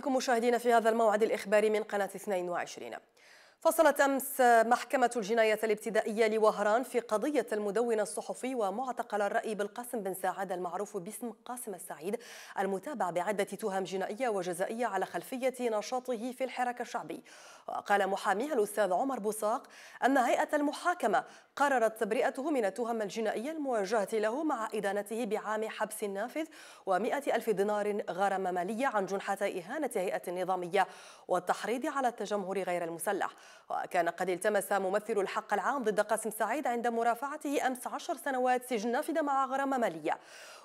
بكم مشاهدينا في هذا الموعد الإخباري من قناة 22 فصلت أمس محكمة الجناية الابتدائية لوهران في قضية المدون الصحفي ومعتقل الرأي بالقاسم بن سعد المعروف باسم قاسم السعيد المتابع بعدة تهم جنائية وجزائية على خلفية نشاطه في الحراك الشعبي وقال محاميه الأستاذ عمر بوساق أن هيئة المحاكمة قررت تبرئته من التهم الجنائية الموجهة له مع إدانته بعام حبس نافذ و ألف دينار غرامة مالية عن جنحة إهانة هيئة نظامية والتحريض على التجمهر غير المسلح وكان قد التمس ممثل الحق العام ضد قاسم سعيد عند مرافعته أمس عشر سنوات سجن نافذة مع غرامة مالية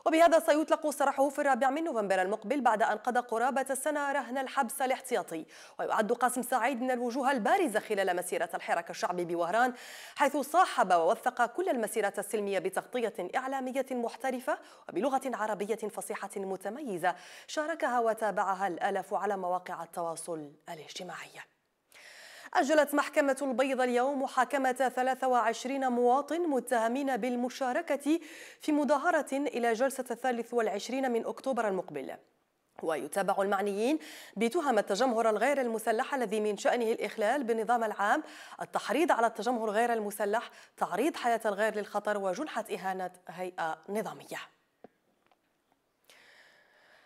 وبهذا سيطلق سراحه في الرابع من نوفمبر المقبل بعد أن قضى قرابة السنة رهن الحبس الاحتياطي ويعد قاسم سعيد من الوجوه البارزة خلال مسيرة الحراك الشعبي بوهران حيث صاحب ووثق كل المسيرات السلمية بتغطية إعلامية محترفة وبلغة عربية فصيحة متميزة شاركها وتابعها الآلاف على مواقع التواصل الاجتماعي أجلت محكمة البيضة اليوم محاكمة 23 مواطن متهمين بالمشاركة في مظاهرة إلى جلسة الثالث والعشرين من أكتوبر المقبل ويتابع المعنيين بتهم التجمهر الغير المسلح الذي من شأنه الإخلال بالنظام العام التحريض على التجمهر غير المسلح تعريض حياة الغير للخطر وجنحة إهانة هيئة نظامية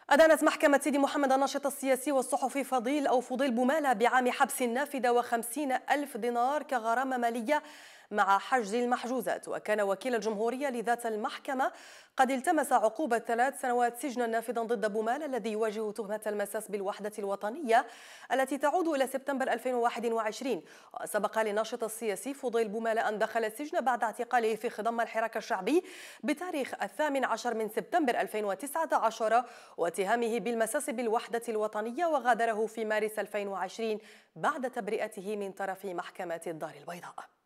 أدانت محكمة سيدي محمد الناشط السياسي والصحفي فضيل أو فضيل بمالة بعام حبس نافذة وخمسين ألف دينار كغرامة مالية مع حجز المحجوزات وكان وكيل الجمهورية لذات المحكمة قد التمس عقوبة ثلاث سنوات سجنا نافذا ضد بومال الذي يواجه تهمة المساس بالوحدة الوطنية التي تعود إلى سبتمبر 2021 وسبق للناشط السياسي فضيل بومال أن دخل السجن بعد اعتقاله في خضم الحراك الشعبي بتاريخ الثامن عشر من سبتمبر 2019 واتهامه بالمساس بالوحدة الوطنية وغادره في مارس 2020 بعد تبرئته من طرف محكمة الدار البيضاء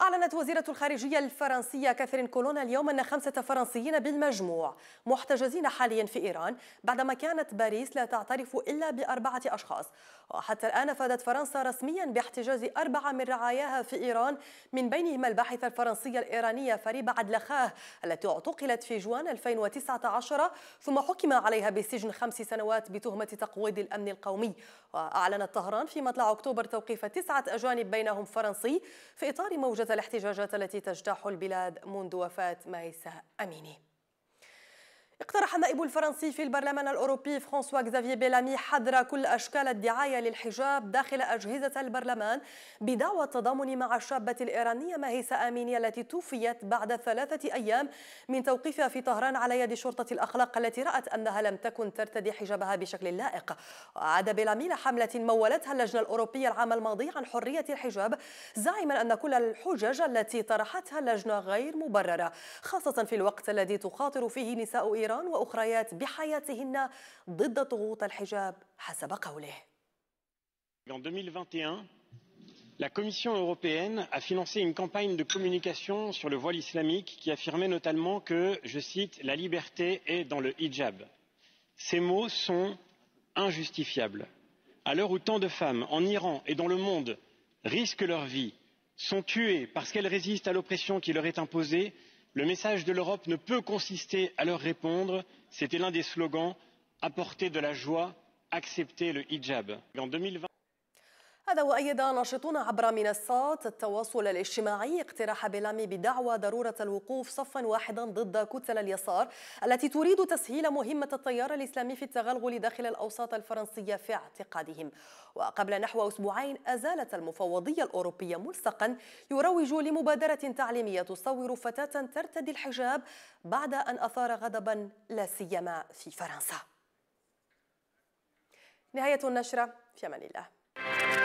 أعلنت وزيرة الخارجية الفرنسية كاثرين كولونا اليوم أن خمسة فرنسيين بالمجموع محتجزين حاليا في إيران بعدما كانت باريس لا تعترف إلا بأربعة أشخاص وحتى الآن فادت فرنسا رسميا باحتجاز أربعة من رعاياها في إيران من بينهم الباحثة الفرنسية الإيرانية فريبة عدلخاه التي اعتقلت في جوان 2019 ثم حكم عليها بسجن خمس سنوات بتهمة تقويض الأمن القومي وأعلنت طهران في مطلع أكتوبر توقيف تسعة أجانب بينهم فرنسي في إطار موجة الاحتجاجات التي تجتاح البلاد منذ وفاة ميساء أميني اقترح النائب الفرنسي في البرلمان الأوروبي فرانسوا كزافيي بيلامي حظر كل أشكال الدعاية للحجاب داخل أجهزة البرلمان بدعوى التضامن مع الشابة الإيرانية ماهيسا أميني التي توفيت بعد ثلاثة أيام من توقيفها في طهران على يد شرطة الأخلاق التي رأت أنها لم تكن ترتدي حجابها بشكل لائق عاد بيلامي لحملة مولتها اللجنة الأوروبية العام الماضي عن حرية الحجاب زاعما أن كل الحجج التي طرحتها اللجنة غير مبررة خاصة في الوقت الذي تخاطر فيه نساء إيران En deux mille En 2021, la Commission européenne a financé une campagne de communication sur le voile islamique qui affirmait notamment que, je cite, la liberté est dans le hijab. Ces mots sont injustifiables. À l'heure où tant de femmes en Iran et dans le monde risquent leur vie, sont tuées parce qu'elles résistent à l'oppression qui leur est imposée, le message de l'europe ne peut consister à leur répondre c'était l'un des slogans apporter de la joie accepter le hijab. en. هذا وأيد ناشطون عبر منصات التواصل الاجتماعي اقتراح بلامي بدعوى ضرورة الوقوف صفا واحدا ضد كتل اليسار التي تريد تسهيل مهمة التيار الإسلامي في التغلغل داخل الأوساط الفرنسية في اعتقادهم وقبل نحو أسبوعين أزالت المفوضية الأوروبية ملصقا يروج لمبادرة تعليمية تصور فتاة ترتدي الحجاب بعد أن أثار غضبا لا سيما في فرنسا نهاية النشرة في أمان الله